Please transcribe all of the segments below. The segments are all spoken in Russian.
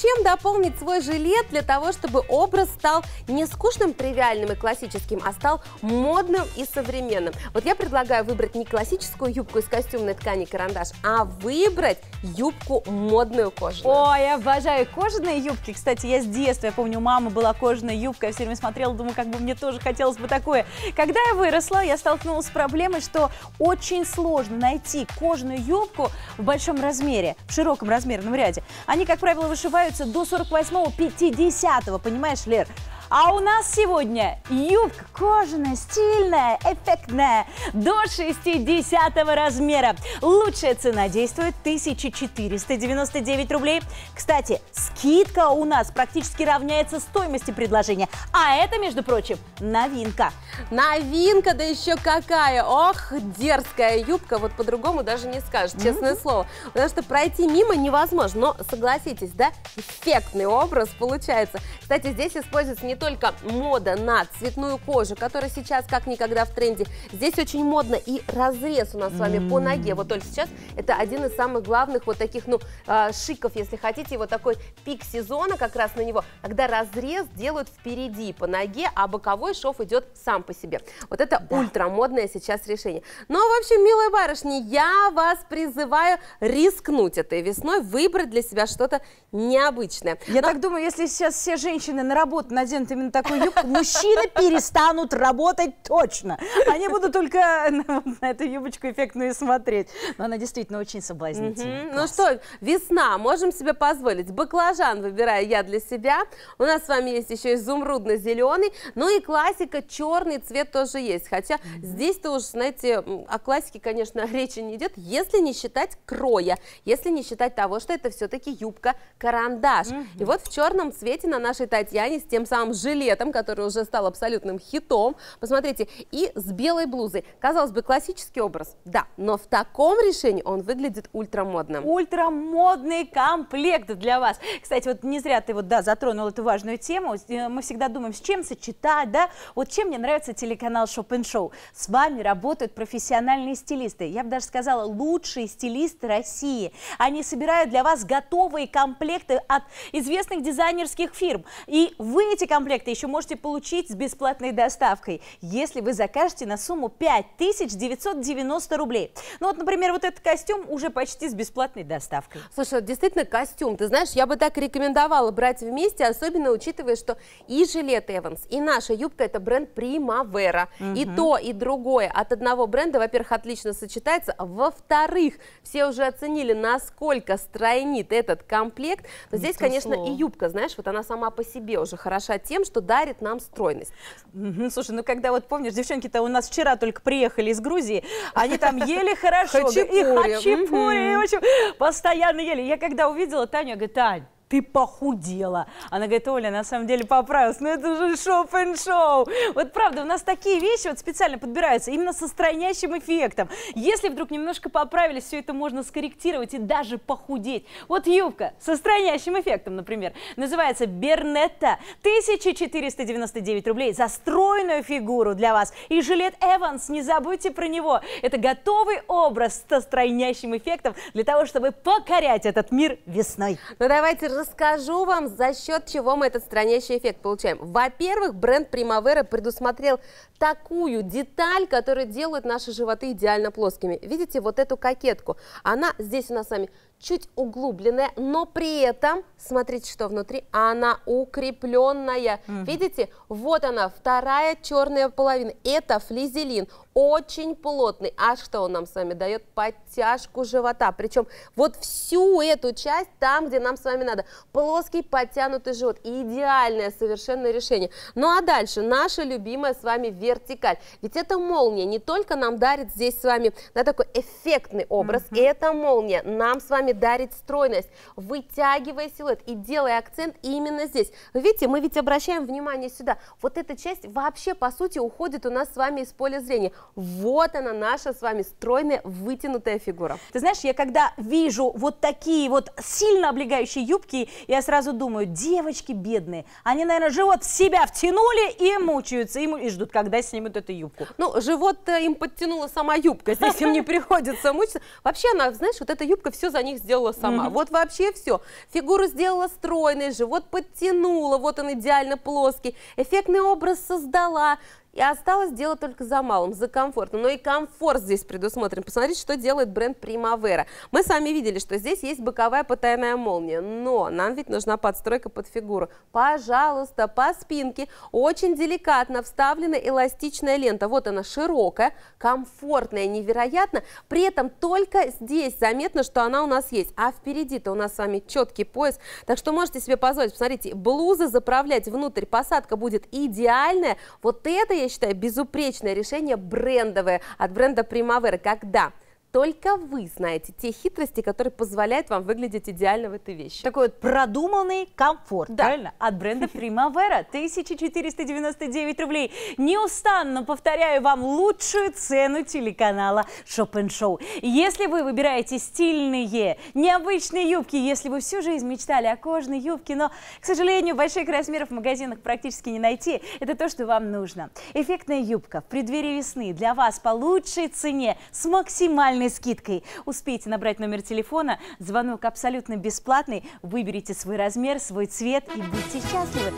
чем дополнить свой жилет для того, чтобы образ стал не скучным, тривиальным и классическим, а стал модным и современным. Вот я предлагаю выбрать не классическую юбку из костюмной ткани карандаш, а выбрать юбку модную кожаную. Ой, я обожаю кожаные юбки. Кстати, я с детства, я помню, у мамы была кожаная юбка, я все время смотрела, думаю, как бы мне тоже хотелось бы такое. Когда я выросла, я столкнулась с проблемой, что очень сложно найти кожаную юбку в большом размере, в широком размерном ряде. Они, как правило, выше сшиваются до 48-50, понимаешь, Лер? А у нас сегодня юбка кожаная, стильная, эффектная, до 60 размера. Лучшая цена действует 1499 рублей. Кстати, скидка у нас практически равняется стоимости предложения. А это, между прочим, новинка. Новинка, да еще какая! Ох, дерзкая юбка, вот по-другому даже не скажешь, mm -hmm. честное слово. Потому что пройти мимо невозможно, но согласитесь, да, эффектный образ получается. Кстати, здесь используется не только мода на цветную кожу, которая сейчас как никогда в тренде. Здесь очень модно и разрез у нас с вами по ноге. Вот только сейчас это один из самых главных вот таких, ну, а, шиков, если хотите, вот такой пик сезона как раз на него, когда разрез делают впереди по ноге, а боковой шов идет сам по себе. Вот это да. ультрамодное сейчас решение. Но, ну, в общем, милые барышни, я вас призываю рискнуть этой весной, выбрать для себя что-то необычное. Я Но... так думаю, если сейчас все женщины на работу наденут именно такую юбку, мужчины перестанут работать точно. Они будут только на эту юбочку эффектную смотреть. Но она действительно очень соблазнительная. Ну что, весна, можем себе позволить. Баклажан выбираю я для себя. У нас с вами есть еще изумрудно-зеленый, ну и классика черный и цвет тоже есть. Хотя mm -hmm. здесь-то уже, знаете, о классике, конечно, речи не идет, если не считать кроя, если не считать того, что это все-таки юбка-карандаш. Mm -hmm. И вот в черном цвете на нашей Татьяне с тем самым жилетом, который уже стал абсолютным хитом, посмотрите, и с белой блузой. Казалось бы, классический образ, да, но в таком решении он выглядит ультрамодным. Ультрамодный комплект для вас. Кстати, вот не зря ты вот, да, затронул эту важную тему. Э, мы всегда думаем, с чем сочетать, да, вот чем мне нравится называется телеканал Шопен Шоу. С вами работают профессиональные стилисты. Я бы даже сказала, лучшие стилисты России. Они собирают для вас готовые комплекты от известных дизайнерских фирм. И вы эти комплекты еще можете получить с бесплатной доставкой, если вы закажете на сумму 5990 рублей. Ну вот, например, вот этот костюм уже почти с бесплатной доставкой. Слушай, действительно костюм. Ты знаешь, я бы так рекомендовала брать вместе, особенно учитывая, что и жилет Эванс, и наша юбка – это бренд премиум Primavera. Угу. И то, и другое от одного бренда, во-первых, отлично сочетается. Во-вторых, все уже оценили, насколько стройнит этот комплект. Но здесь, конечно, слово. и юбка, знаешь, вот она сама по себе уже хороша тем, что дарит нам стройность. Угу. Слушай, ну когда вот помнишь, девчонки-то у нас вчера только приехали из Грузии, они там ели хорошо. И хачапури, в общем, постоянно ели. Я когда увидела Таню, я говорю, Тань, ты похудела. Она говорит, Оля, на самом деле поправилась, но это же шоп-н-шоу. Вот правда, у нас такие вещи вот специально подбираются именно со стройнящим эффектом. Если вдруг немножко поправились, все это можно скорректировать и даже похудеть. Вот юбка со стройнящим эффектом, например, называется Бернетта. 1499 рублей за стройную фигуру для вас. И жилет Эванс, не забудьте про него. Это готовый образ со стройнящим эффектом для того, чтобы покорять этот мир весной. Ну давайте расскажу вам, за счет чего мы этот странящий эффект получаем. Во-первых, бренд Primavera предусмотрел такую деталь, которая делает наши животы идеально плоскими. Видите, вот эту кокетку. Она здесь у нас с вами чуть углубленная, но при этом, смотрите, что внутри, она укрепленная. Mm -hmm. Видите, вот она, вторая черная половина. Это флизелин, очень плотный. А что он нам с вами дает? Подтяжку живота. Причем вот всю эту часть, там, где нам с вами надо. Плоский подтянутый живот. Идеальное совершенно решение. Ну а дальше, наша любимая с вами версия вертикаль. Ведь эта молния не только нам дарит здесь с вами да, такой эффектный образ, угу. Uh -huh. эта молния нам с вами дарит стройность, вытягивая силуэт и делая акцент именно здесь. Вы видите, мы ведь обращаем внимание сюда. Вот эта часть вообще, по сути, уходит у нас с вами из поля зрения. Вот она, наша с вами стройная, вытянутая фигура. Ты знаешь, я когда вижу вот такие вот сильно облегающие юбки, я сразу думаю, девочки бедные, они, наверное, живот в себя втянули и мучаются, и ждут, когда когда снимут эту юбку. Ну, живот э, им подтянула сама юбка, здесь им не приходится мучиться. Вообще она, знаешь, вот эта юбка все за них сделала сама. Вот вообще все. Фигуру сделала стройной, живот подтянула, вот он идеально плоский, эффектный образ создала. И осталось дело только за малым, за комфортом. Но и комфорт здесь предусмотрен. Посмотрите, что делает бренд Primavera. Мы с вами видели, что здесь есть боковая потайная молния. Но нам ведь нужна подстройка под фигуру. Пожалуйста, по спинке очень деликатно вставлена эластичная лента. Вот она широкая, комфортная, невероятно. При этом только здесь заметно, что она у нас есть. А впереди-то у нас с вами четкий пояс. Так что можете себе позволить. Посмотрите, блузы заправлять внутрь. Посадка будет идеальная. Вот это я считаю, безупречное решение брендовое от бренда Primavera, когда только вы знаете те хитрости, которые позволяют вам выглядеть идеально в этой вещи. Такой вот продуманный комфорт, да. правильно? От бренда Primavera 1499 рублей. Неустанно повторяю вам лучшую цену телеканала Shop Show. Если вы выбираете стильные, необычные юбки, если вы всю жизнь мечтали о кожной юбке, но, к сожалению, больших размеров в магазинах практически не найти, это то, что вам нужно. Эффектная юбка в преддверии весны для вас по лучшей цене с максимальной специальной скидкой. Успейте набрать номер телефона, звонок абсолютно бесплатный, выберите свой размер, свой цвет и будьте счастливы.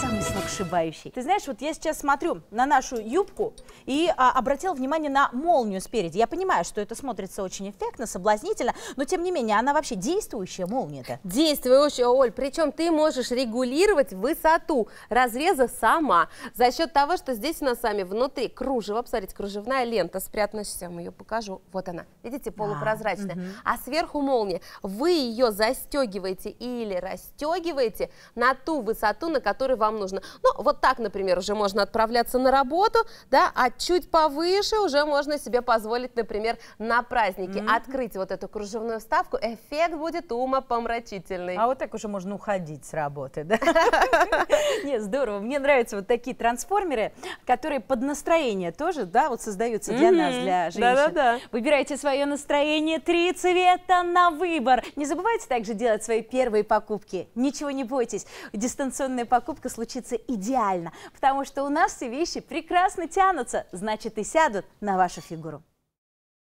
самый сногсшибающий. Ты знаешь, вот я сейчас смотрю на нашу юбку и а, обратила внимание на молнию спереди. Я понимаю, что это смотрится очень эффектно, соблазнительно, но тем не менее, она вообще действующая молния-то? Действующая, Оль. Причем ты можешь регулировать высоту разреза сама. За счет того, что здесь у нас с вами внутри кружево, посмотрите, кружевная лента спрятана, сейчас я вам ее покажу. Вот вот она, видите, полупрозрачная. А, а сверху молния. Вы ее застегиваете или расстегиваете на ту высоту, на которую вам нужно. Ну, вот так, например, уже можно отправляться на работу, да, а чуть повыше уже можно себе позволить, например, на празднике угу. открыть вот эту кружевную вставку. Эффект будет умопомрачительный. А вот так уже можно уходить с работы, да? Не, здорово. Мне нравятся вот такие трансформеры, которые под настроение тоже, да, вот создаются для нас, для женщин. Да-да-да. Выбирайте свое настроение. Три цвета на выбор. Не забывайте также делать свои первые покупки. Ничего не бойтесь. Дистанционная покупка случится идеально, потому что у нас все вещи прекрасно тянутся, значит и сядут на вашу фигуру.